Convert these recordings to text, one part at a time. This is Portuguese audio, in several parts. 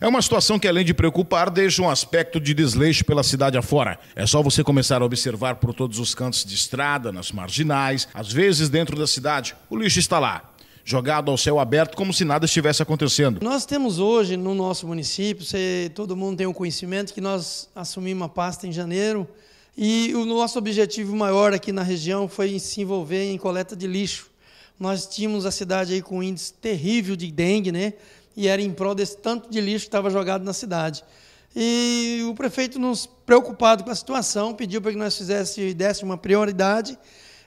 É uma situação que, além de preocupar, deixa um aspecto de desleixo pela cidade afora. É só você começar a observar por todos os cantos de estrada, nas marginais, às vezes dentro da cidade. O lixo está lá, jogado ao céu aberto como se nada estivesse acontecendo. Nós temos hoje no nosso município, todo mundo tem o um conhecimento, que nós assumimos uma pasta em janeiro e o nosso objetivo maior aqui na região foi se envolver em coleta de lixo. Nós tínhamos a cidade aí com um índice terrível de dengue, né? e era em prol desse tanto de lixo que estava jogado na cidade. E o prefeito, nos preocupado com a situação, pediu para que nós fizesse, desse uma prioridade,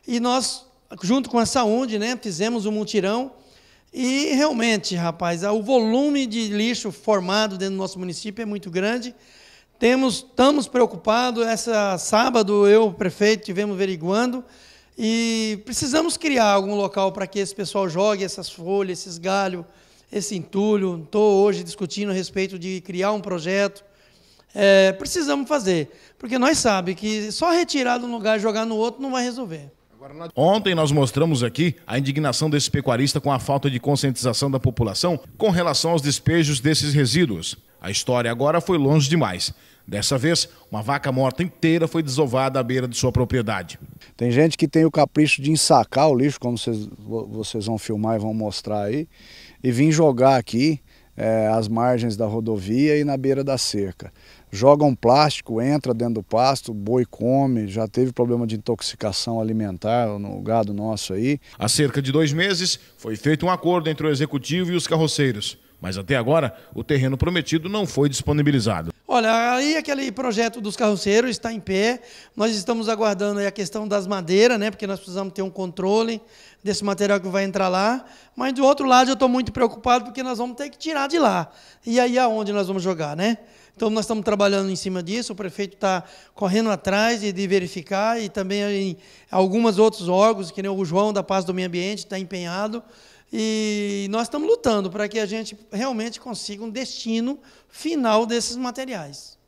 e nós, junto com a saúde, né, fizemos um mutirão, e realmente, rapaz, o volume de lixo formado dentro do nosso município é muito grande, temos, estamos preocupados, essa sábado eu, o prefeito, tivemos averiguando, e precisamos criar algum local para que esse pessoal jogue essas folhas, esses galhos, esse entulho. Estou hoje discutindo a respeito de criar um projeto. É, precisamos fazer, porque nós sabemos que só retirar de um lugar e jogar no outro não vai resolver. Ontem nós mostramos aqui a indignação desse pecuarista com a falta de conscientização da população com relação aos despejos desses resíduos. A história agora foi longe demais. Dessa vez, uma vaca morta inteira foi desovada à beira de sua propriedade. Tem gente que tem o capricho de ensacar o lixo, como vocês, vocês vão filmar e vão mostrar aí, e vir jogar aqui é, às margens da rodovia e na beira da cerca. Joga um plástico, entra dentro do pasto, boi come, já teve problema de intoxicação alimentar no gado nosso aí. Há cerca de dois meses, foi feito um acordo entre o executivo e os carroceiros. Mas até agora, o terreno prometido não foi disponibilizado. Olha, aí aquele projeto dos carroceiros está em pé. Nós estamos aguardando a questão das madeiras, né? Porque nós precisamos ter um controle desse material que vai entrar lá. Mas do outro lado, eu estou muito preocupado porque nós vamos ter que tirar de lá. E aí aonde nós vamos jogar, né? Então nós estamos trabalhando em cima disso. O prefeito está correndo atrás de, de verificar e também em algumas outros órgãos, que nem o João da Paz do Meio Ambiente está empenhado e nós estamos lutando para que a gente realmente consiga um destino final desses materiais.